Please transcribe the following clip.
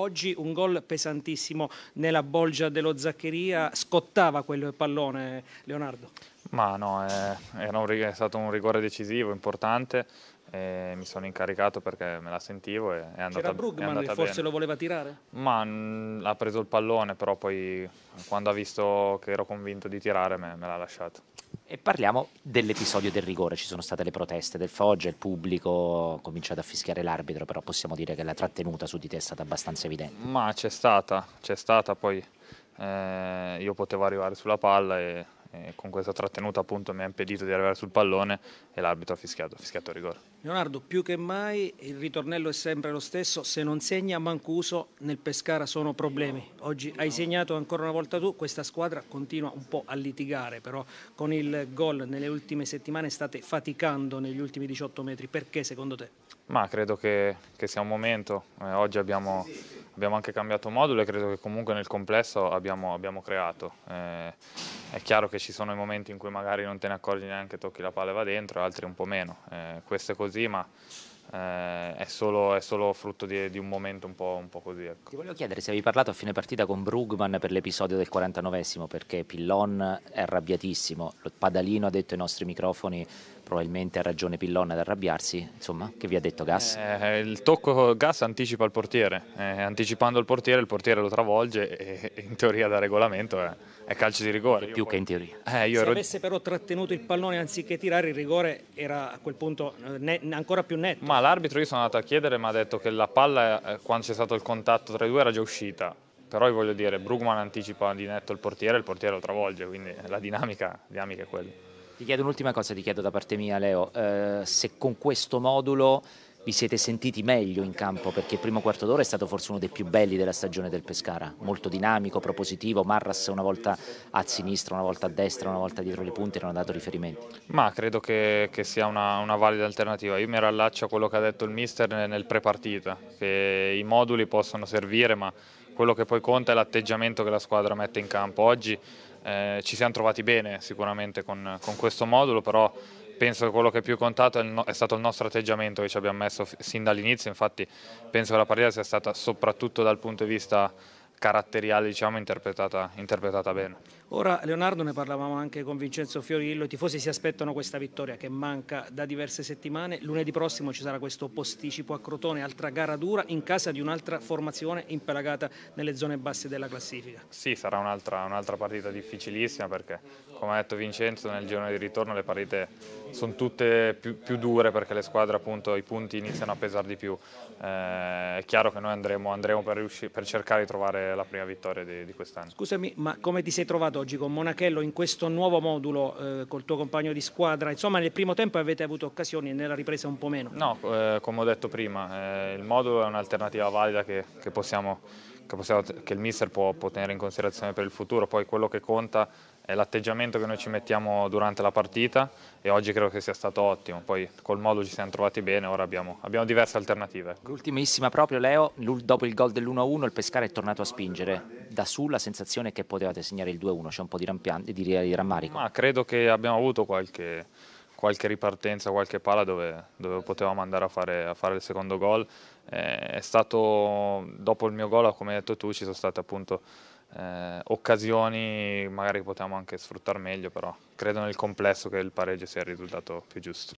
oggi un gol pesantissimo nella bolgia dello Zaccheria, scottava quel pallone Leonardo? Ma no, è, è stato un rigore decisivo, importante, mi sono incaricato perché me la sentivo e è andata, C'era Brugman è che forse lo voleva tirare? Ma mh, ha preso il pallone però poi quando ha visto che ero convinto di tirare me, me l'ha lasciato e parliamo dell'episodio del rigore, ci sono state le proteste del Foggia, il pubblico ha cominciato a fischiare l'arbitro, però possiamo dire che la trattenuta su di te è stata abbastanza evidente. Ma c'è stata, c'è stata, poi eh, io potevo arrivare sulla palla e con questa trattenuta appunto mi ha impedito di arrivare sul pallone e l'arbitro ha fischiato, ha fischiato rigore. Leonardo, più che mai il ritornello è sempre lo stesso, se non segna Mancuso nel Pescara sono problemi. Oggi hai segnato ancora una volta tu, questa squadra continua un po' a litigare, però con il gol nelle ultime settimane state faticando negli ultimi 18 metri, perché secondo te? Ma credo che, che sia un momento, eh, oggi abbiamo... Sì, sì abbiamo anche cambiato modulo e credo che comunque nel complesso abbiamo, abbiamo creato. Eh, è chiaro che ci sono i momenti in cui magari non te ne accorgi neanche, tocchi la palla e va dentro, altri un po' meno. Eh, questo è così, ma eh, è, solo, è, solo, frutto di, di un momento un po', un po così. Ecco. Ti voglio chiedere se avevi parlato a fine partita con Brugman per l'episodio del 49esimo, perché Pillon è arrabbiatissimo, Padalino ha detto ai nostri microfoni probabilmente ha ragione Pillon ad arrabbiarsi, insomma, che vi ha detto Gas? Eh, il tocco Gas anticipa il portiere, eh, anticipando il portiere il portiere lo travolge e, in teoria da regolamento è, è calcio di rigore. Più io che poi... in teoria. Eh, ero... Se avesse però trattenuto il pallone anziché tirare il rigore era a quel punto eh, ne, ancora più netto. Ma l'arbitro io sono andato a chiedere mi ha detto che la palla eh, quando c'è stato il contatto tra i due era già uscita però io voglio dire, Brugman anticipa di netto il portiere, il portiere lo travolge, quindi la dinamica, la dinamica è quella. Ti chiedo un'ultima cosa, ti chiedo da parte mia Leo, eh, se con questo modulo vi siete sentiti meglio in campo perché il primo quarto d'ora è stato forse uno dei più belli della stagione del Pescara, molto dinamico, propositivo, Marras una volta a sinistra, una volta a destra, una volta dietro le punte, non ha dato riferimenti. Ma credo che, che sia una, una, valida alternativa, io mi rallaccio a quello che ha detto il mister nel, nel pre-partita, che i moduli possono servire ma quello che poi conta è l'atteggiamento che la squadra mette in campo. Oggi eh, ci siamo trovati bene sicuramente con, con, questo modulo, però penso che quello che più contato è, no, è stato il nostro atteggiamento che ci abbiamo messo sin dall'inizio, infatti penso che la partita sia stata soprattutto dal punto di vista caratteriale diciamo, interpretata, interpretata, bene. Ora Leonardo ne parlavamo anche con Vincenzo Fiorillo, i tifosi si aspettano questa vittoria che manca da diverse settimane, lunedì prossimo ci sarà questo posticipo a Crotone, altra gara dura in casa di un'altra formazione impelagata nelle zone basse della classifica. Sì, sarà un'altra, un partita difficilissima perché come ha detto Vincenzo nel giorno di ritorno le partite sono tutte più, più, dure perché le squadre appunto i punti iniziano a pesare di più. Eh, è chiaro che noi andremo, andremo per, riuscire, per, cercare di trovare la prima vittoria di, di quest'anno. Scusami, ma come ti sei trovato oggi con Monachello in questo nuovo modulo eh, col tuo compagno di squadra? Insomma nel primo tempo avete avuto occasioni, nella ripresa un po' meno. No, eh, come ho detto prima, eh, il modulo è un'alternativa valida che, che possiamo che, possiamo, che il mister può, può tenere in considerazione per il futuro, poi quello che conta è l'atteggiamento che noi ci mettiamo durante la partita e oggi credo che sia stato ottimo, poi col modo ci siamo trovati bene, ora abbiamo, abbiamo diverse alternative. L'ultimissima proprio Leo, dopo il gol dell'1-1 il Pescara è tornato a spingere, da su la sensazione che potevate segnare il 2-1, c'è un po' di, di, di rammarico. Ma credo che abbiamo avuto qualche qualche ripartenza, qualche pala dove, dove potevamo andare a fare, a fare il secondo gol. Eh, è stato dopo il mio gol, come hai detto tu, ci sono state appunto eh, occasioni magari che potevamo anche sfruttare meglio, però credo nel complesso che il pareggio sia il risultato più giusto.